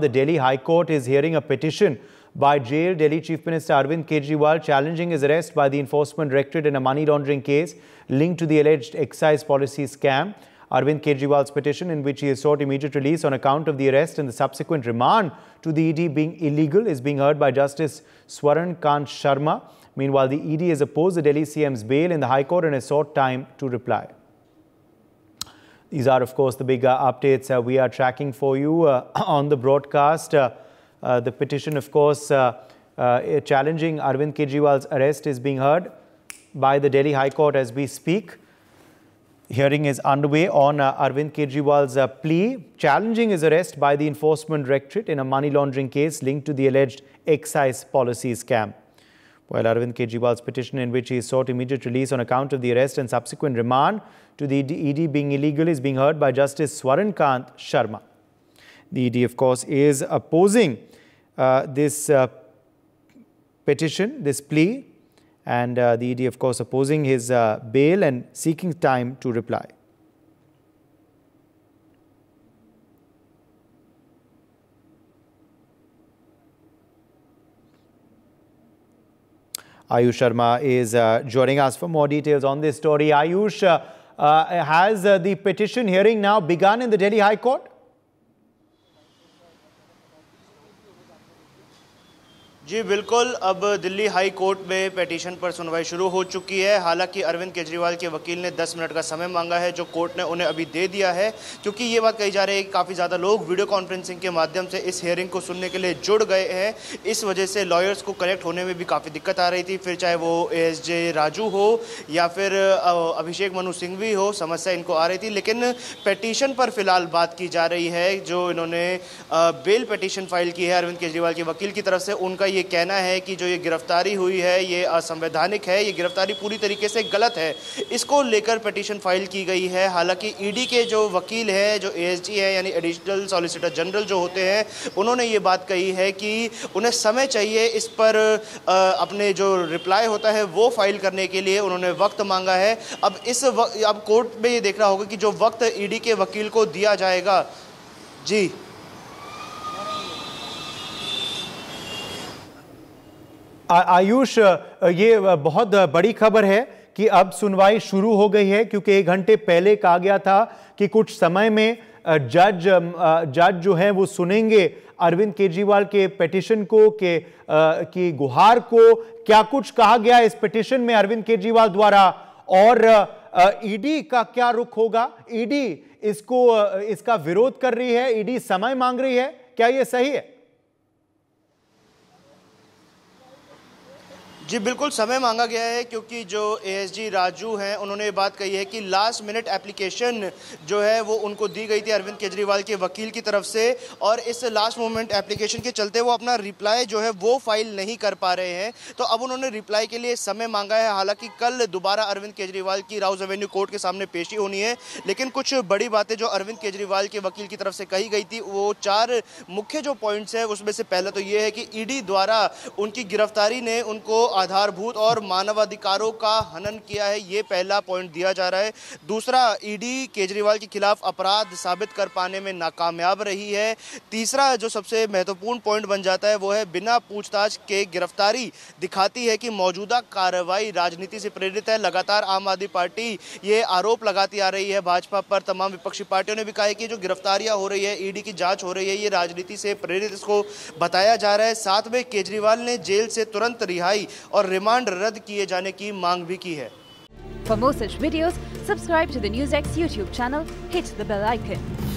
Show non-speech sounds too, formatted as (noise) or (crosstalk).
the Delhi High Court is hearing a petition by jail Delhi Chief Minister Arvind Kejriwal challenging his arrest by the Enforcement Directorate in a money laundering case linked to the alleged excise policy scam. Arvind Kejriwal's petition in which he has sought immediate release on account of the arrest and the subsequent remand to the ED being illegal is being heard by Justice Swaran Kant Sharma. Meanwhile, the ED has opposed the Delhi CM's bail in the High Court and has sought time to reply. These are, of course, the big uh, updates uh, we are tracking for you uh, (clears throat) on the broadcast. the petition, of course, challenging Arvind Kejriwal's arrest is being heard by the Delhi High Court as we speak. Hearing is underway on uh, Arvind Kejriwal's uh, plea challenging his arrest by the Enforcement Directorate in a money laundering case linked to the alleged excise policy scam. While Arvind Kejriwal's petition in which he sought immediate release on account of the arrest and subsequent remand to the ED being illegal is being heard by Justice Kant Sharma. The ED, of course, is opposing uh, this uh, petition, this plea, and uh, the ED, of course, opposing his uh, bail and seeking time to reply. Ayush Sharma is uh, joining us for more details on this story. Ayush, uh, uh has uh, the petition hearing now begun in the Delhi High Court? जी बिल्कुल अब Delhi high court में petition पर सुनवाई शुरू हो चुकी है हालांकि अरविंद केजरीवाल के वकील ने 10 मिनट का समय मांगा है जो कोर्ट ने उन्हें अभी दे दिया है क्योंकि ये बात कही जा रही है कि काफ़ी ज़्यादा लोग वीडियो कॉन्फ्रेंसिंग के माध्यम से इस हेयरिंग को सुनने के लिए जुड़ गए हैं इस वजह से लॉयर्स को कनेक्ट होने में भी काफ़ी दिक्कत आ रही थी फिर चाहे वो एस जे राजू हो या फिर अभिषेक मनु सिंह भी हो समस्या इनको आ रही थी लेकिन पटिशन पर फिलहाल बात की जा रही है जो इन्होंने बेल पटिशन फाइल की है अरविंद केजरीवाल के वकील की तरफ से उनका ये ये कहना है कि जो ये गिरफ्तारी हुई है ये असंवैधानिक है ये गिरफ्तारी पूरी तरीके से गलत है इसको लेकर पटिशन फाइल की गई है हालांकि ईडी e के जो वकील हैं जो ए है यानी एडिशनल सॉलिसिटर जनरल जो होते हैं उन्होंने ये बात कही है कि उन्हें समय चाहिए इस पर आ, अपने जो रिप्लाई होता है वो फाइल करने के लिए उन्होंने वक्त मांगा है अब इस वक्त अब कोर्ट में ये देखना होगा कि जो वक्त ईडी e के वकील को दिया जाएगा जी आयुष ये बहुत बड़ी खबर है कि अब सुनवाई शुरू हो गई है क्योंकि एक घंटे पहले कहा गया था कि कुछ समय में जज जज जो है वो सुनेंगे अरविंद केजरीवाल के पिटिशन को के की गुहार को क्या कुछ कहा गया इस पिटिशन में अरविंद केजरीवाल द्वारा और ईडी e का क्या रुख होगा ईडी e इसको इसका विरोध कर रही है ईडी e समय मांग रही है क्या यह सही है जी बिल्कुल समय मांगा गया है क्योंकि जो एएसजी राजू हैं उन्होंने ये बात कही है कि लास्ट मिनट एप्लीकेशन जो है वो उनको दी गई थी अरविंद केजरीवाल के वकील की तरफ से और इस लास्ट मोमेंट एप्लीकेशन के चलते वो अपना रिप्लाई जो है वो फाइल नहीं कर पा रहे हैं तो अब उन्होंने रिप्लाई के लिए समय मांगा है हालांकि कल दोबारा अरविंद केजरीवाल की राउस एवेन्यू कोर्ट के सामने पेशी होनी है लेकिन कुछ बड़ी बातें जो अरविंद केजरीवाल के वकील की तरफ से कही गई थी वो चार मुख्य जो पॉइंट्स हैं उसमें से पहला तो ये है कि ईडी e द्वारा उनकी गिरफ्तारी ने उनको आधारभूत और मानवाधिकारों का हनन किया है ये पहला पॉइंट दिया जा रहा है दूसरा ईडी e केजरीवाल के खिलाफ अपराध साबित कर पाने में नाकामयाब रही है तीसरा जो सबसे महत्वपूर्ण पॉइंट बन जाता है वो है बिना पूछताछ के गिरफ्तारी दिखाती है कि मौजूदा कार्रवाई राजनीति से प्रेरित है लगातार आम आदमी पार्टी ये आरोप लगाती आ रही है भाजपा पर तमाम विपक्षी पार्टियों ने भी कहा है कि जो गिरफ्तारियां हो रही है ईडी e की जांच हो रही है ये राजनीति से प्रेरित इसको बताया जा रहा है साथ में केजरीवाल ने जेल से तुरंत रिहाई और रिमांड रद्द किए जाने की मांग भी की है For more such videos, subscribe to the NewsX YouTube channel, hit the bell icon.